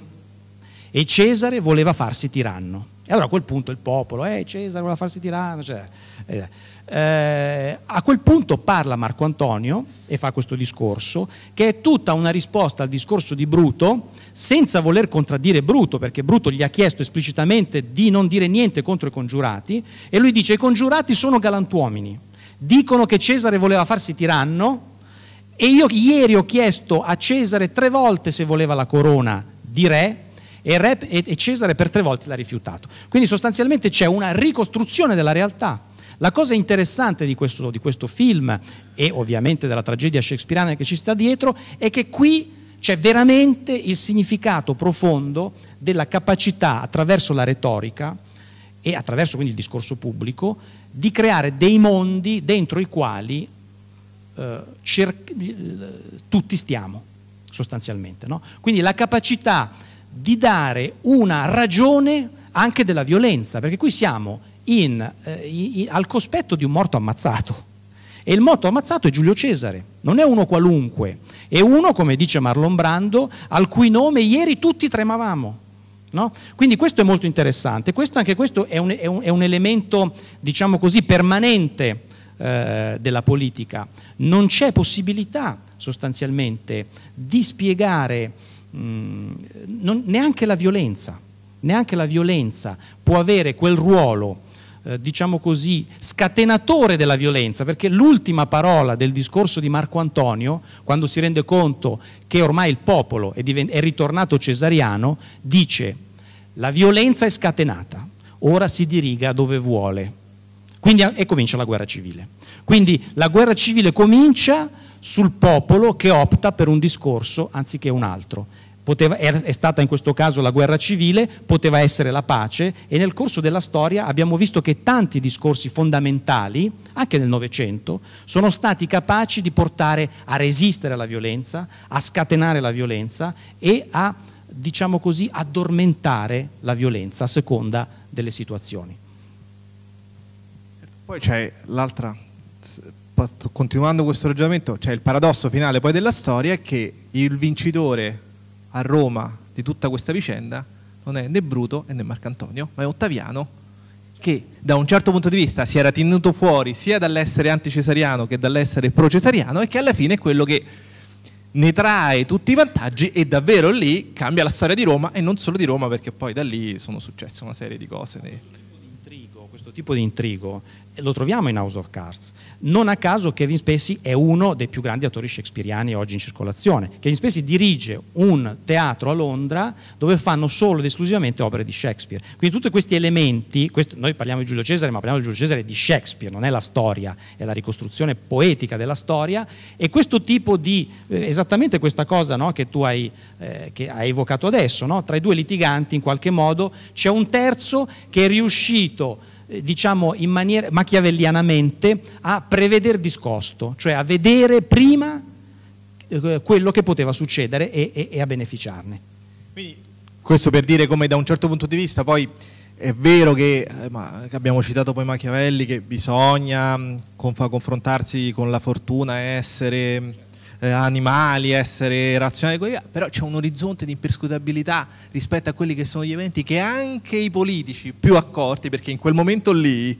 e Cesare voleva farsi tiranno. E allora a quel punto il popolo, eh Cesare voleva farsi tiranno, cioè, eh, eh, a quel punto parla Marco Antonio e fa questo discorso, che è tutta una risposta al discorso di Bruto, senza voler contraddire Bruto, perché Bruto gli ha chiesto esplicitamente di non dire niente contro i congiurati, e lui dice i congiurati sono galantuomini, dicono che Cesare voleva farsi tiranno, e io ieri ho chiesto a Cesare tre volte se voleva la corona di re, e, Re, e Cesare per tre volte l'ha rifiutato. Quindi sostanzialmente c'è una ricostruzione della realtà. La cosa interessante di questo, di questo, film e ovviamente della tragedia shakespeariana che ci sta dietro è che qui c'è veramente il significato profondo della capacità attraverso la retorica e attraverso quindi il discorso pubblico di creare dei mondi dentro i quali eh, tutti stiamo sostanzialmente. No? Quindi la capacità di dare una ragione anche della violenza, perché qui siamo in, eh, in, al cospetto di un morto ammazzato. E il morto ammazzato è Giulio Cesare, non è uno qualunque, è uno, come dice Marlon Brando, al cui nome ieri tutti tremavamo. No? Quindi questo è molto interessante, questo, anche questo è un, è un, è un elemento, diciamo così, permanente eh, della politica. Non c'è possibilità sostanzialmente di spiegare mh, mm, non, neanche la violenza, neanche la violenza può avere quel ruolo, eh, diciamo così, scatenatore della violenza, perché l'ultima parola del discorso di Marco Antonio, quando si rende conto che ormai il popolo è, è ritornato cesariano, dice la violenza è scatenata, ora si diriga dove vuole. Quindi, e comincia la guerra civile. Quindi la guerra civile comincia sul popolo che opta per un discorso anziché un altro. Poteva, è stata in questo caso la guerra civile, poteva essere la pace e nel corso della storia abbiamo visto che tanti discorsi fondamentali, anche nel Novecento, sono stati capaci di portare a resistere alla violenza, a scatenare la violenza e a, diciamo così, addormentare la violenza a seconda delle situazioni. Poi c'è l'altra continuando questo ragionamento, c'è il paradosso finale poi della storia è che il vincitore a Roma di tutta questa vicenda non è né Bruto né Marcantonio, ma è Ottaviano che da un certo punto di vista si era tenuto fuori sia dall'essere anticesariano che dall'essere procesariano e che alla fine è quello che ne trae tutti i vantaggi e davvero lì cambia la storia di Roma e non solo di Roma perché poi da lì sono successe una serie di cose. Questo tipo di intrigo, questo tipo di intrigo lo troviamo in House of Cards. Non a caso Kevin Spacey è uno dei più grandi attori shakespeariani oggi in circolazione. Kevin Spacey dirige un teatro a Londra dove fanno solo ed esclusivamente opere di Shakespeare. Quindi tutti questi elementi, questo, noi parliamo di Giulio Cesare, ma parliamo di Giulio Cesare di Shakespeare, non è la storia, è la ricostruzione poetica della storia e questo tipo di, eh, esattamente questa cosa no, che tu hai, eh, che hai evocato adesso, no? tra i due litiganti in qualche modo c'è un terzo che è riuscito eh, diciamo in maniera, ma machiavellianamente a prevedere discosto, cioè a vedere prima eh, quello che poteva succedere e, e, e a beneficiarne. Quindi, questo per dire come da un certo punto di vista poi è vero che eh, abbiamo citato poi Machiavelli che bisogna mm, con, confrontarsi con la fortuna, essere eh, animali, essere razionali, però c'è un orizzonte di imperscrutabilità rispetto a quelli che sono gli eventi che anche i politici più accorti, perché in quel momento lì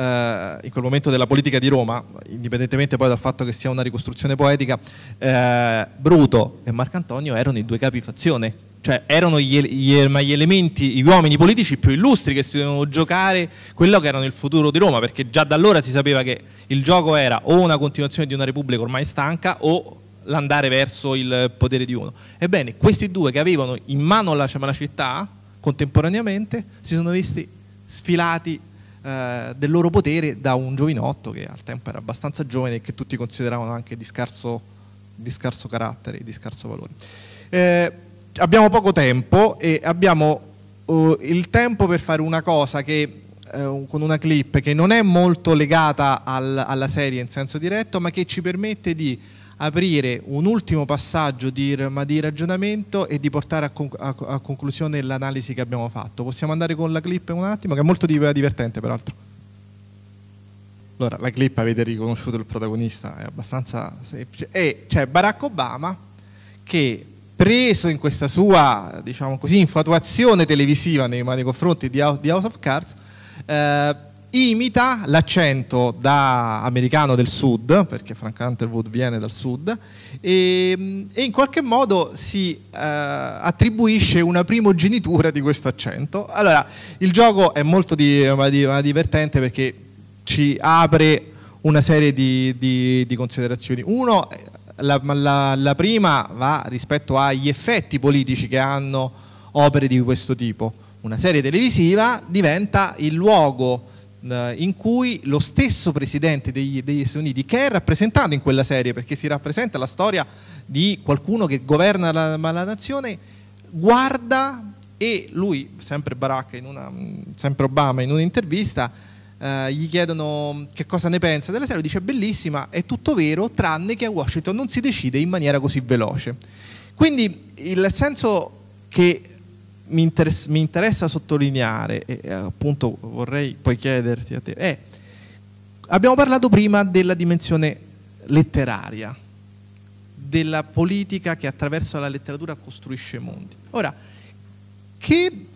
eh, in quel momento della politica di Roma, indipendentemente poi dal fatto che sia una ricostruzione poetica, eh, Bruto e Marcantonio erano i due capi fazione cioè erano gli, gli, gli, elementi, gli uomini politici più illustri che si dovevano giocare quello che era il futuro di Roma, perché già da allora si sapeva che il gioco era o una continuazione di una Repubblica ormai stanca o l'andare verso il potere di uno. Ebbene, questi due che avevano in mano la, la città contemporaneamente si sono visti sfilati eh, del loro potere da un giovinotto che al tempo era abbastanza giovane e che tutti consideravano anche di scarso, di scarso carattere, di scarso valore. Eh, abbiamo poco tempo e abbiamo eh, il tempo per fare una cosa che eh, con una clip che non è molto legata al, alla serie in senso diretto, ma che ci permette di aprire un ultimo passaggio di, di ragionamento e di portare a, conc a, a conclusione l'analisi che abbiamo fatto. Possiamo andare con la clip un attimo, che è molto divertente peraltro. Allora, la clip avete riconosciuto il protagonista, è abbastanza semplice. E c'è Barack Obama che preso in questa sua, diciamo così, infatuazione televisiva nei, nei confronti di, di House of Cards, eh, imita l'accento da americano del sud, perché Frank Underwood viene dal sud, e, e in qualche modo si eh, attribuisce una primogenitura di questo accento. Allora, il gioco è molto di, di, divertente perché ci apre una serie di, di considerazioni. Uno, la, la, la prima va rispetto agli effetti politici che hanno opere di questo tipo. Una serie televisiva diventa il luogo eh, in cui lo stesso presidente degli, degli Stati Uniti, che è rappresentato in quella serie, perché si rappresenta la storia di qualcuno che governa la, la nazione, guarda e lui, sempre Barack, una, sempre Obama, in un'intervista, eh, gli chiedono che cosa ne pensa della serie, dice bellissima, è tutto vero, tranne che a Washington non si decide in maniera così veloce. Quindi il senso che mi, interessa, mi interessa sottolineare, e appunto vorrei poi chiederti a te, è, abbiamo parlato prima della dimensione letteraria, della politica che attraverso la letteratura costruisce mondi. Ora, che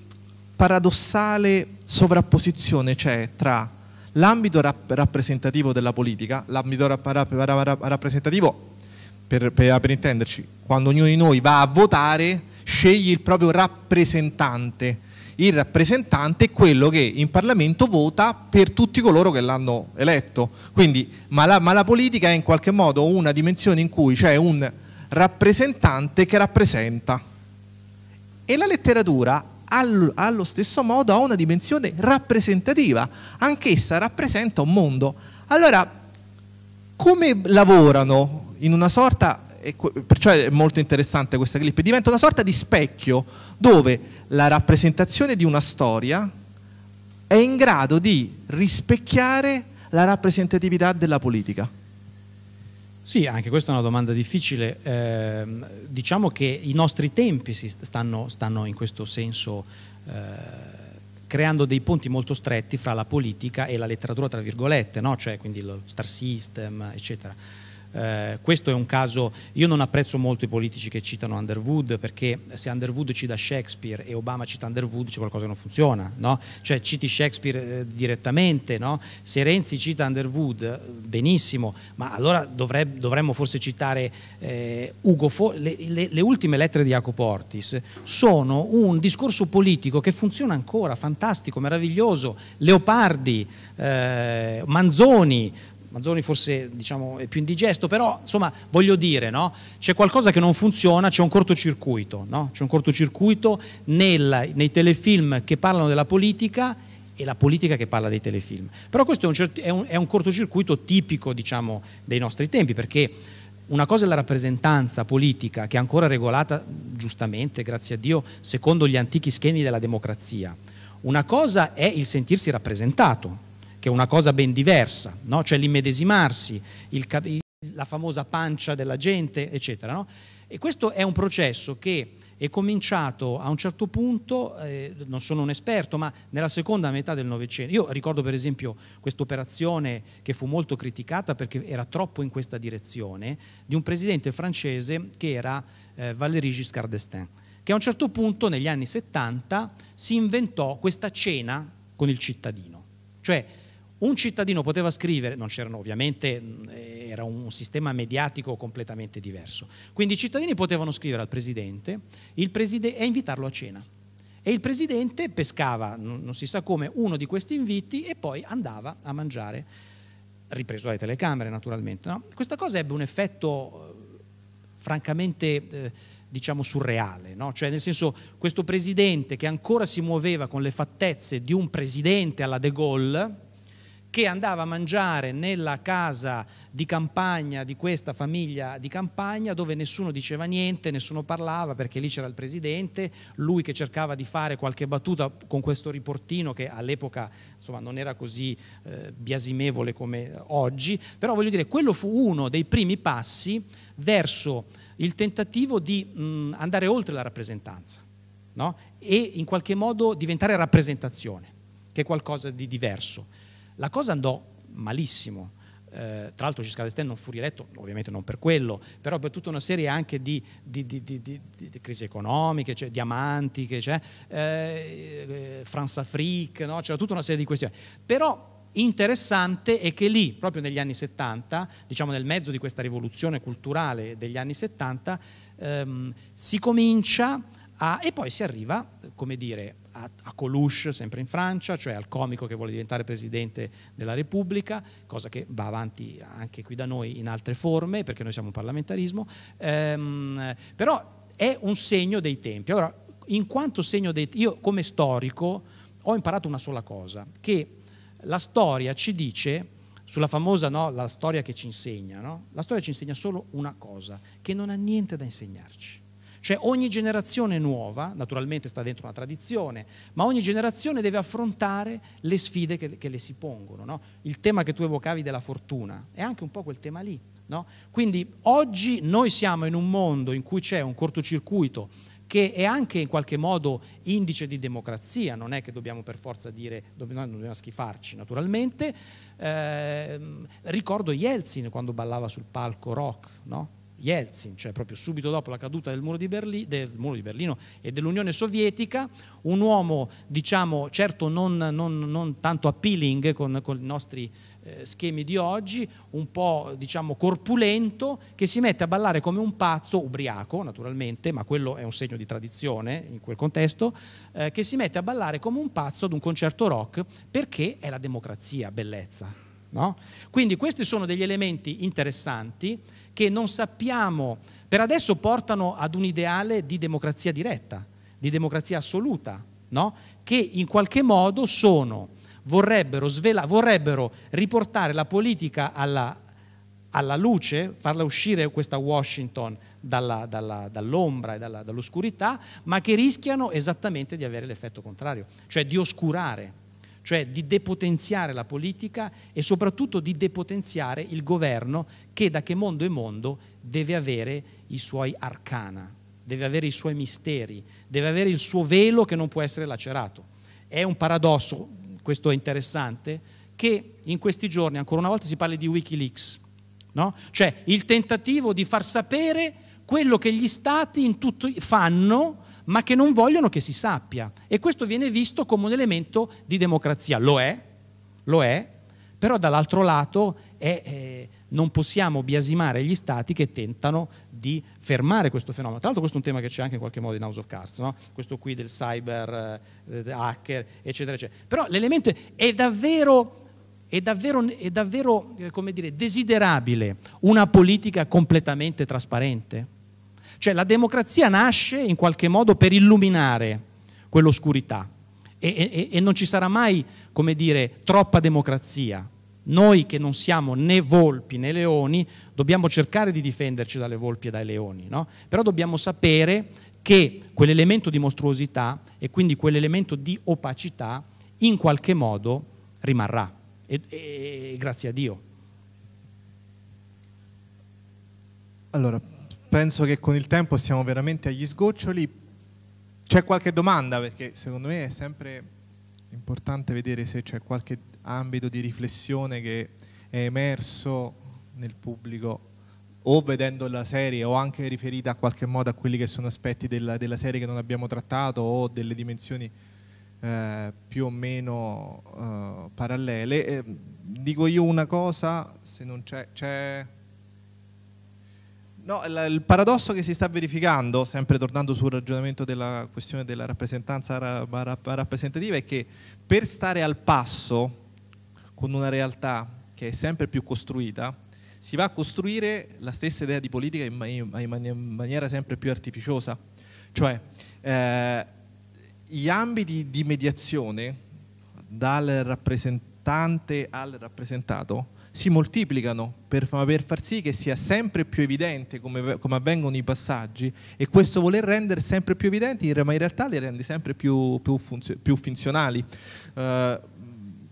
paradossale sovrapposizione c'è tra l'ambito rap rappresentativo della politica, l'ambito rap rap rappresentativo, per, per, per intenderci, quando ognuno di noi va a votare, scegli il proprio rappresentante. Il rappresentante è quello che in Parlamento vota per tutti coloro che l'hanno eletto. Quindi, ma la, ma la politica è in qualche modo una dimensione in cui c'è un rappresentante che rappresenta. E la letteratura allo stesso modo ha una dimensione rappresentativa, anch'essa rappresenta un mondo. Allora, come lavorano in una sorta e perciò è molto interessante questa clip, diventa una sorta di specchio dove la rappresentazione di una storia è in grado di rispecchiare la rappresentatività della politica. Sì, anche questa è una domanda difficile. Eh, diciamo che i nostri tempi stanno, stanno, in questo senso eh, creando dei ponti molto stretti fra la politica e la letteratura, tra virgolette, no? cioè quindi lo star system, eccetera. Eh, questo è un caso, io non apprezzo molto i politici che citano Underwood perché se Underwood cita Shakespeare e Obama cita Underwood c'è qualcosa che non funziona, no? cioè citi Shakespeare eh, direttamente, no? se Renzi cita Underwood eh, benissimo, ma allora dovrebbe, dovremmo forse citare eh, Ugo Fo- le, le, le ultime lettere di Jacopo Ortis sono un discorso politico che funziona ancora, fantastico, meraviglioso, Leopardi, eh, Manzoni, Mazzoni forse diciamo, è più indigesto, però insomma voglio dire, no? c'è qualcosa che non funziona, c'è un cortocircuito, no? c'è un cortocircuito nel, nei telefilm che parlano della politica e la politica che parla dei telefilm. Però questo è un, è un, è un cortocircuito tipico diciamo, dei nostri tempi, perché una cosa è la rappresentanza politica, che è ancora regolata giustamente, grazie a Dio, secondo gli antichi schemi della democrazia. Una cosa è il sentirsi rappresentato, che è una cosa ben diversa, no? cioè l'immedesimarsi, il, la famosa pancia della gente, eccetera. No? E questo è un processo che è cominciato a un certo punto, eh, non sono un esperto, ma nella seconda metà del Novecento. Io ricordo per esempio quest'operazione che fu molto criticata perché era troppo in questa direzione, di un presidente francese che era eh, Valéry Giscard d'Estaing, che a un certo punto negli anni 70 si inventò questa cena con il cittadino. Cioè un cittadino poteva scrivere, non c'erano ovviamente, mm, eh, era un sistema mediatico completamente diverso, quindi i cittadini potevano scrivere al presidente preside, e invitarlo a cena. E il presidente pescava, non si sa come, uno di questi inviti e poi andava a mangiare, ripreso dalle telecamere naturalmente. No? Questa cosa ebbe un effetto eh, francamente... Eh, diciamo surreale, no? cioè nel senso questo presidente che ancora si muoveva con le fattezze di un presidente alla De Gaulle, che andava a mangiare nella casa di campagna di questa famiglia di campagna dove nessuno diceva niente, nessuno parlava perché lì c'era il presidente, lui che cercava di fare qualche battuta con questo riportino che all'epoca insomma, non era così eh, biasimevole come oggi, però voglio dire quello fu uno dei primi passi verso il tentativo di mh, mm, andare oltre la rappresentanza no? e in qualche modo diventare rappresentazione, che è qualcosa di diverso. La cosa andò malissimo. Eh, tra l'altro Giscard d'Estaing non fu rieletto, ovviamente non per quello, però per tutta una serie anche di, di, di, di crisi economiche, cioè, di amantiche, cioè, eh, eh France Afrique, no? c'era tutta una serie di questioni. Però interessante è che lì, proprio negli anni 70, diciamo nel mezzo di questa rivoluzione culturale degli anni 70, ehm, si comincia Ah, e poi si arriva, come dire, a, a, Coluche, sempre in Francia, cioè al comico che vuole diventare presidente della Repubblica, cosa che va avanti anche qui da noi in altre forme, perché noi siamo un parlamentarismo, ehm, però è un segno dei tempi. Allora, in quanto segno dei tempi, io come storico ho imparato una sola cosa, che la storia ci dice, sulla famosa no, la storia che ci insegna, no? la storia ci insegna solo una cosa, che non ha niente da insegnarci cioè ogni generazione nuova, naturalmente sta dentro una tradizione, ma ogni generazione deve affrontare le sfide che, che le si pongono. No? Il tema che tu evocavi della fortuna è anche un po' quel tema lì. No? Quindi oggi noi siamo in un mondo in cui c'è un cortocircuito che è anche in qualche modo indice di democrazia, non è che dobbiamo per forza dire, non dobbiamo schifarci naturalmente. Eh, ricordo Yeltsin quando ballava sul palco rock, no? Yeltsin, cioè proprio subito dopo la caduta del muro di, Berlino, del muro di Berlino e dell'Unione Sovietica, un uomo diciamo certo non, non, non tanto appealing con, con i nostri eh, schemi di oggi, un po' diciamo corpulento, che si mette a ballare come un pazzo, ubriaco naturalmente, ma quello è un segno di tradizione in quel contesto, eh, che si mette a ballare come un pazzo ad un concerto rock perché è la democrazia, bellezza. No? Quindi questi sono degli elementi interessanti che non sappiamo, per adesso portano ad un ideale di democrazia diretta, di democrazia assoluta, no? che in qualche modo sono, vorrebbero, svela, vorrebbero riportare la politica alla, alla luce, farla uscire questa Washington dalla, dalla, dall'ombra e dalla, dall'oscurità, ma che rischiano esattamente di avere l'effetto contrario, cioè di oscurare cioè di depotenziare la politica e soprattutto di depotenziare il governo che da che mondo è mondo deve avere i suoi arcana, deve avere i suoi misteri, deve avere il suo velo che non può essere lacerato. È un paradosso, questo è interessante, che in questi giorni ancora una volta si parli di Wikileaks, no? cioè il tentativo di far sapere quello che gli stati tutto, fanno ma che non vogliono che si sappia. E questo viene visto come un elemento di democrazia. Lo è, lo è, però dall'altro lato è, eh, non possiamo biasimare gli stati che tentano di fermare questo fenomeno. Tra l'altro questo è un tema che c'è anche in qualche modo in House of Cards, no? questo qui del cyber eh, hacker, eccetera, eccetera. Però l'elemento è davvero... È davvero, è davvero eh, dire, desiderabile una politica completamente trasparente? Cioè la democrazia nasce in qualche modo per illuminare quell'oscurità e, e, e non ci sarà mai, come dire, troppa democrazia. Noi che non siamo né volpi né leoni dobbiamo cercare di difenderci dalle volpi e dai leoni, no? però dobbiamo sapere che quell'elemento di mostruosità e quindi quell'elemento di opacità in qualche modo rimarrà. E, e, e grazie a Dio. Allora, penso che con il tempo siamo veramente agli sgoccioli. C'è qualche domanda? Perché secondo me è sempre importante vedere se c'è qualche ambito di riflessione che è emerso nel pubblico o vedendo la serie o anche riferita a qualche modo a quelli che sono aspetti della, della serie che non abbiamo trattato o delle dimensioni eh, più o meno eh, parallele. Eh, dico io una cosa, se non c'è, c'è No, il paradosso che si sta verificando, sempre tornando sul ragionamento della questione della rappresentanza rappresentativa, è che per stare al passo con una realtà che è sempre più costruita, si va a costruire la stessa idea di politica in, maniera sempre più artificiosa. Cioè, eh, gli ambiti di mediazione dal rappresentante al rappresentato si moltiplicano per far sì che sia sempre più evidente come, come avvengono i passaggi e questo voler rendere sempre più evidenti, ma in realtà li rende sempre più, più, funzio- più funzionali. Eh,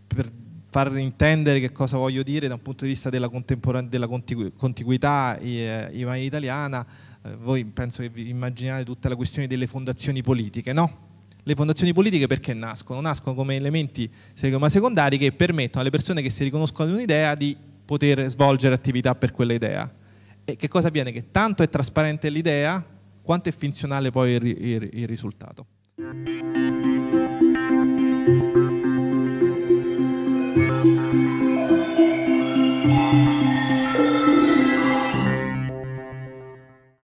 per far intendere che cosa voglio dire da un punto di vista della, contempora- della contigu- contiguità eh, italiana, eh, voi penso che vi immaginate tutta la questione delle fondazioni politiche, no? le fondazioni politiche perché nascono? Nascono come elementi secondari che permettono alle persone che si riconoscono in un'idea di poter svolgere attività per quell'idea. E che cosa avviene? Che tanto è trasparente l'idea, quanto è funzionale poi il, il, il risultato.